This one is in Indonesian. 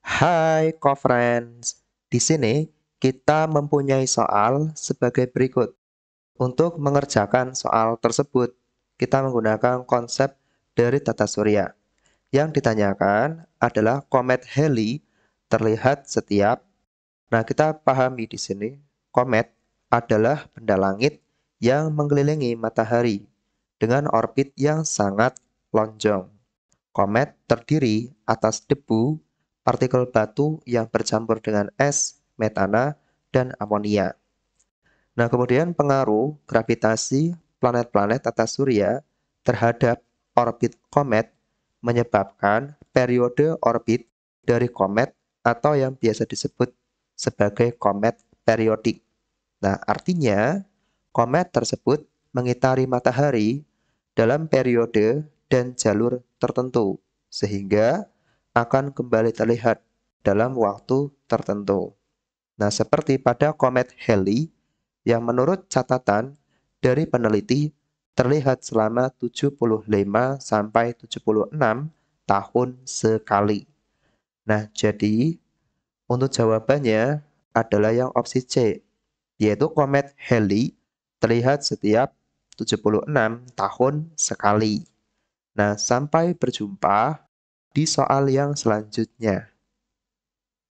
Hai co-friends, di sini kita mempunyai soal sebagai berikut. Untuk mengerjakan soal tersebut, kita menggunakan konsep dari tata surya. Yang ditanyakan adalah komet Halley terlihat setiap. Nah, kita pahami di sini, komet adalah benda langit yang mengelilingi matahari dengan orbit yang sangat lonjong. Komet terdiri atas debu partikel batu yang bercampur dengan es, metana, dan amonia. Nah, kemudian pengaruh gravitasi planet-planet atas surya terhadap orbit komet menyebabkan periode orbit dari komet atau yang biasa disebut sebagai komet periodik. Nah, artinya komet tersebut mengitari matahari dalam periode dan jalur tertentu, sehingga akan kembali terlihat dalam waktu tertentu. Nah, seperti pada komet Halley yang menurut catatan dari peneliti terlihat selama 75 sampai 76 tahun sekali. Nah, jadi untuk jawabannya adalah yang opsi C, yaitu komet Halley terlihat setiap 76 tahun sekali. Nah, sampai berjumpa di soal yang selanjutnya.